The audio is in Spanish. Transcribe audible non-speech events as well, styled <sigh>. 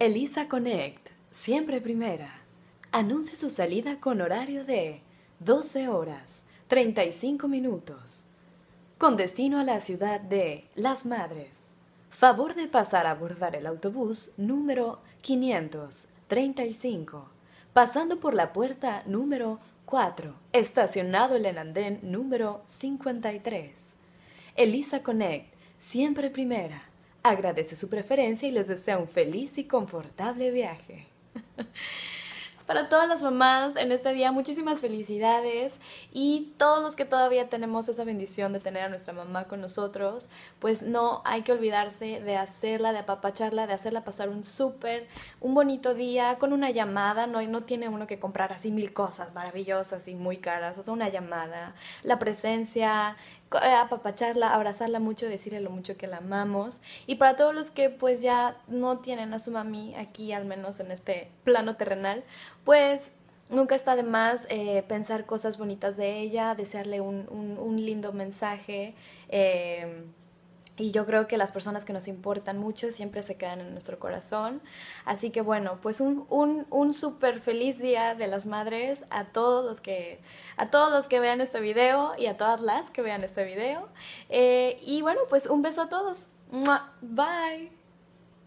Elisa Connect, siempre primera. Anuncia su salida con horario de 12 horas 35 minutos, con destino a la ciudad de Las Madres. Favor de pasar a abordar el autobús número 535, pasando por la puerta número 4, estacionado en el andén número 53. Elisa Connect, siempre primera agradece su preferencia y les desea un feliz y confortable viaje. <laughs> Para todas las mamás en este día, muchísimas felicidades y todos los que todavía tenemos esa bendición de tener a nuestra mamá con nosotros, pues no hay que olvidarse de hacerla, de apapacharla, de hacerla pasar un súper, un bonito día con una llamada, no, no tiene uno que comprar así mil cosas maravillosas y muy caras, o sea, una llamada, la presencia, eh, apapacharla, abrazarla mucho, decirle lo mucho que la amamos. Y para todos los que pues ya no tienen a su mami aquí, al menos en este plano terrenal, pues nunca está de más eh, pensar cosas bonitas de ella, desearle un, un, un lindo mensaje. Eh, y yo creo que las personas que nos importan mucho siempre se quedan en nuestro corazón. Así que bueno, pues un, un, súper feliz día de las madres a todos los que a todos los que vean este video y a todas las que vean este video. Eh, y bueno, pues un beso a todos. Bye.